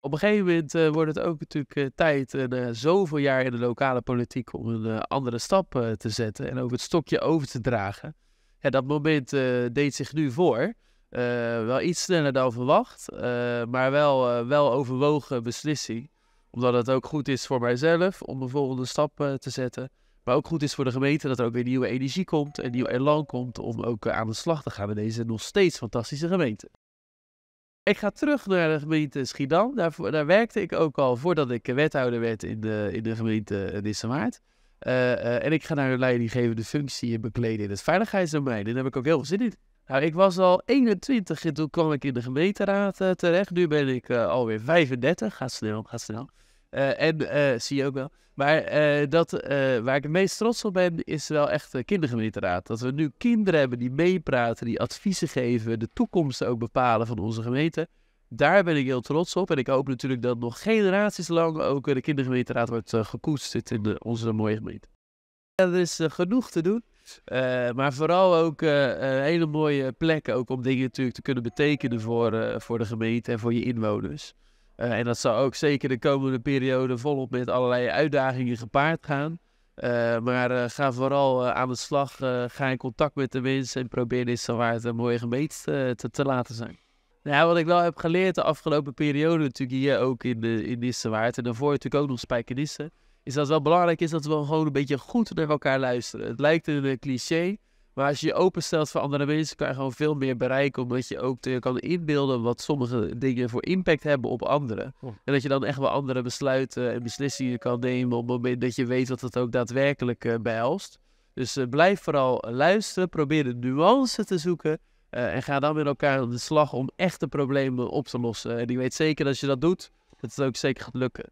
op een gegeven moment eh, wordt het ook natuurlijk eh, tijd, en, eh, zoveel jaar in de lokale politiek, om een andere stap te zetten en ook het stokje over te dragen. Ja, dat moment deed zich nu voor. wel iets sneller dan verwacht, maar wel, wel overwogen beslissing. Omdat het ook goed is voor mijzelf om een volgende stap te zetten. Maar ook goed is voor de gemeente dat er ook weer nieuwe energie komt en nieuw elan komt om ook aan de slag te gaan met deze nog steeds fantastische gemeente. Ik ga terug naar de gemeente Schiedam. Daar, daar werkte ik ook al voordat ik wethouder werd in de, in de gemeente eh, Nissemaart. Uh, eh, eh, en ik ga naar een leidinggevende functie bekleden in het veiligheidsdomein. Daar heb ik ook heel veel zin in. Nou, ik was al 21 en toen kwam ik in de gemeenteraad terecht. Nu ben ik alweer 35. Gaat snel, gaat snel. Eh, en eh, zie je ook wel. Maar eh, dat, waar ik het meest trots op ben, is wel echt de kindergemeenteraad. Dat we nu kinderen hebben die meepraten, die adviezen geven, de toekomst ook bepalen van onze gemeente. Daar ben ik heel trots op. En ik hoop natuurlijk dat nog generaties lang ook de kindergemeenteraad wordt gekoesterd in onze mooie gemeente. er is genoeg te doen. maar vooral ook uh, hele mooie plekken ook om dingen natuurlijk te kunnen betekenen voor, voor de gemeente en voor je inwoners. Eh, en dat zal ook zeker de komende periode volop met allerlei uitdagingen gepaard gaan. Eh, maar eh, ga vooral aan de slag, ga in contact met de mensen en probeer dit zo een mooie gemeente te, te, laten zijn. Nou, wat ik wel heb geleerd de afgelopen periode, natuurlijk hier ook in, de, in Nissewaard en daarvoor natuurlijk ook nog Spijkenisse, is dat het wel belangrijk is dat we gewoon een beetje goed naar elkaar luisteren. Het lijkt een cliché, maar als je je openstelt voor andere mensen, kan je gewoon veel meer bereiken. Omdat je ook kan inbeelden wat sommige dingen voor impact hebben op anderen. Oh. En dat je dan echt wel andere besluiten en beslissingen kan nemen op het moment dat je weet wat het ook daadwerkelijk uh, behelst. Dus eh, blijf vooral eh, luisteren, probeer de nuance te zoeken. en ga dan met elkaar aan de slag om echte problemen op te lossen. En ik weet zeker dat als je dat doet, dat het ook zeker gaat lukken.